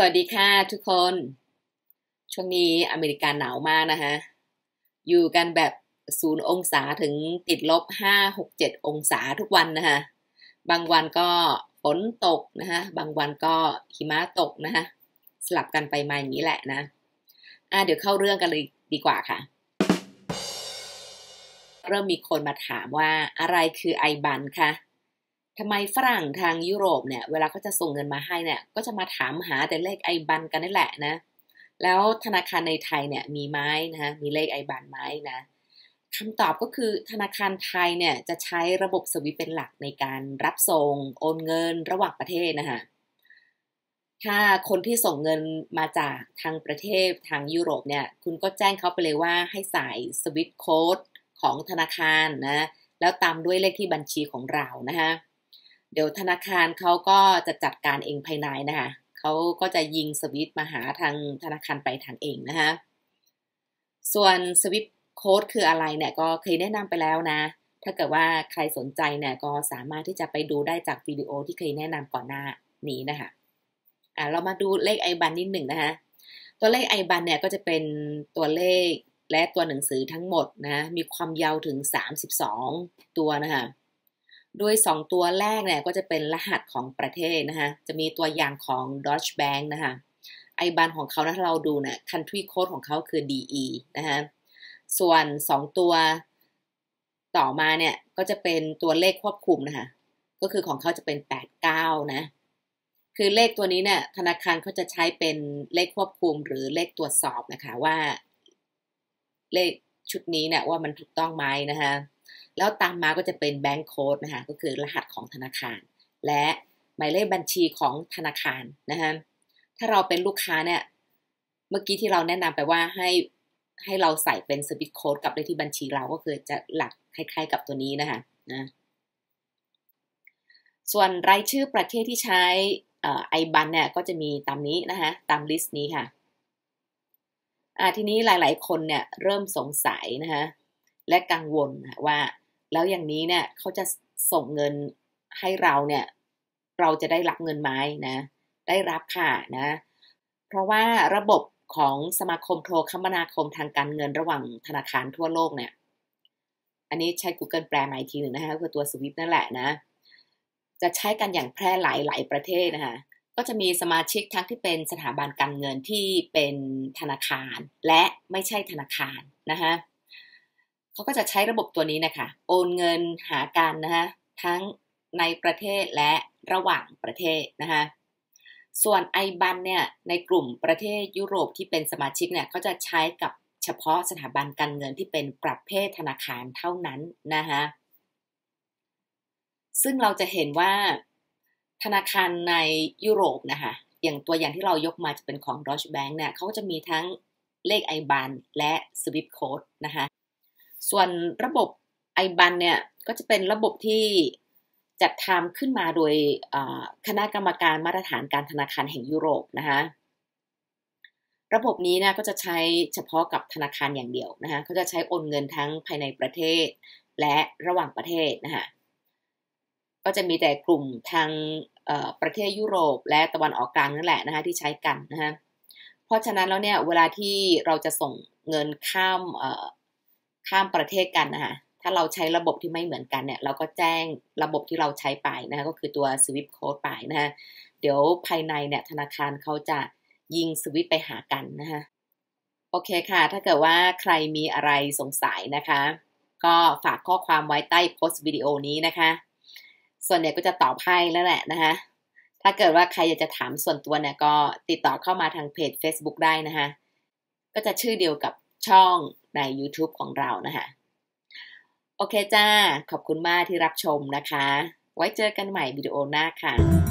สวัสดีค่ะทุกคน ช่วงนี้อเมริกาหนาวมากนะฮะ อยู่กันแบบศูนย์องศาถึงติดลบห้าหกเจ็ดองศาทุกวันนะคะบางวันก็ฝนตกนะคะบางวันก็หิมะตกนะคะสลับกันไปมาอย่างนี้แหละนะอ่าเดี๋ยวเข้าเรื่องกันเลยดีกว่าค่ะ เริ่มมีคนมาถามว่าอะไรคือไอบันคะทำไมฝรั่งทางยุโรปเนี่ย เวลาเขาจะส่งเงินมาให้เนี่ย ก็จะมาถามหาแต่เลขไอบันกันนี่แหละนะ แล้วธนาคารในไทยเนี่ย มีไหมนะ มีเลขไอบันไหมนะคำตอบก็คือธนาคารไทยเนี่ยจะใช้ระบบสวิเป็นหลักในการรับส่งโอนเงินระหว่างประเทศนะคะถ้าคนที่ส่งเงินมาจากทางประเทศทางยุโรปเนี่ย คุณก็แจ้งเขาไปเลยว่าให้ใส่สวิตโค้ดของธนาคารนะ แล้วตามด้วยเลขที่บัญชีของเรานะคะเดี๋ยวธนาคารเขาก็จะจัดการเองภายในนะคะเขาก็จะยิงสวิตมาหาทางธนาคารไปทางเองนะคะ ส่วนสวิตโค้ดคืออะไรเนี่ยก็เคยแนะนำไปแล้วนะ ถ้าเกิดว่าใครสนใจเนี่ยก็สามารถที่จะไปดูได้จากวิดีโอที่เคยแนะนำก่อนหน้านี้นะคะ อ่าเรามาดูเลขไอบันนิดหนึ่งนะคะ ตัวเลขไอบันเนี่ยก็จะเป็นตัวเลขและตัวหนังสือทั้งหมดนะ มีความยาวถึง32ตัวนะคะด้วย 2 ตัวแรกเนี่ยก็จะเป็นรหัสของประเทศนะคะจะมีตัวอย่างของ Deutsche Bank นะคะไอบานของเขานะถ้าเราดูเนะี่ย country code ของเขาคือ DE นะคะส่วน 2 ตัวต่อมาเนี่ยก็จะเป็นตัวเลขควบคุมนะคะก็คือของเขาจะเป็น 89นะ คือเลขตัวนี้เนี่ยธนาคารเขาจะใช้เป็นเลขควบคุม หรือเลขตรวจสอบนะคะ ว่า เลขชุดนี้เนี่ยว่ามันถูกต้องไหมนะคะแล้วตามมาก็จะเป็นแบงก์โค้ดนะคะก็คือรหัสของธนาคาร และหมายเลขบัญชีของธนาคารนะคะถ้าเราเป็นลูกค้า เนี่ย เมื่อกี้ที่เราแนะนำไปว่าให้ให้เราใส่เป็นสวิตโค้ดกับเลขที่บัญชีเราก็คือจะหลัก คล้ายๆกับตัวนี้นะคะนะส่วนรายชื่อประเทศที่ใช้ไอบันเนี่ยก็จะมีตามนี้นะคะตามลิสต์นี้ค่ะ ทีนี้หลายๆคนเนี่ยเริ่มสงสัยนะคะและกังวลว่าแล้วอย่างนี้เนี่ยเขาจะส่งเงินให้เราเนี่ย เราจะได้รับเงินไหมนะ ได้รับค่ะนะ เพราะว่าระบบของสมาคมโทรคมนาคมทางการเงินระหว่างธนาคารทั่วโลกเนี่ยอันนี้ใช้ Google แปลหมาอีกทีหนึ่งนะคะคือตัวสวิฟนั่นแหละนะ จะใช้กันอย่างแพร่หลายหลายประเทศนะคะก็จะมีสมาชิกทั้งที่เป็นสถาบันการเงินที่เป็นธนาคาร และไม่ใช่ธนาคารนะคะเขาก็จะใช้ระบบตัวนี้นะคะโอนเงินหากันนะคะทั้งในประเทศและระหว่างประเทศนะคะส่วน i บันเนี่ยในกลุ่มประเทศยุโรปที่เป็นสมาชิกเนี่ยก็จะใช้กับเฉพาะสถาบันการเงินที่เป็นประเภทธนาคารเท่านั้นนะคะซึ่งเราจะเห็นว่าธนาคารในยุโรปนะคะอย่างตัวอย่างที่เรายกมาจะเป็นของ Deutsche Bank เนี่ยเขาก็จะมีทั้งเลข i บันและ Swift Code นะคะส่วนระบบไอบันเนี่ยก็จะเป็นระบบที่จัดทำขึ้นมาโดยคณะกรรมการมาตรฐานการธนาคารแห่งยุโรปนะคะระบบนี้นะก็จะใช้เฉพาะกับธนาคารอย่างเดียวนะคะเขาจะใช้โอนเงินทั้งภายในประเทศและระหว่างประเทศนะคะก็จะมีแต่กลุ่มทางประเทศยุโรป และตะวันออกกลางนั่นแหละนะคะที่ใช้กันนะคะเพราะฉะนั้นแล้วเนี่ยเวลาที่เราจะส่งเงินข้ามข้ามประเทศกันนะคะถ้าเราใช้ระบบที่ไม่เหมือนกันเนี่ย เราก็แจ้งระบบที่เราใช้ไปนะคะก็คือตัว s w i ปโค้ดไปนะคะเดี๋ยวภายในเนี่ย ธนาคารเขาจะยิงสวิตไปหากันนะคะโอเคค่ะ ถ้าเกิดว่าใครมีอะไรสงสัยนะคะ ก็ฝากข้อความไว้ใต้โพสต์วิดีโอนี้นะคะ ส่วนเนี่ยก็จะตอบให้แล้วแหละนะคะถ้าเกิดว่าใครอยากจะถามส่วนตัวเนี่ย ก็ติดต่อเข้ามาทางเพจ Facebook ได้นะคะ ก็จะชื่อเดียวกับช่องใน YouTube ของเรานะคะโอเคจ้า ขอบคุณมากที่รับชมนะคะ ไว้เจอกันใหม่วิดีโอหน้าค่ะ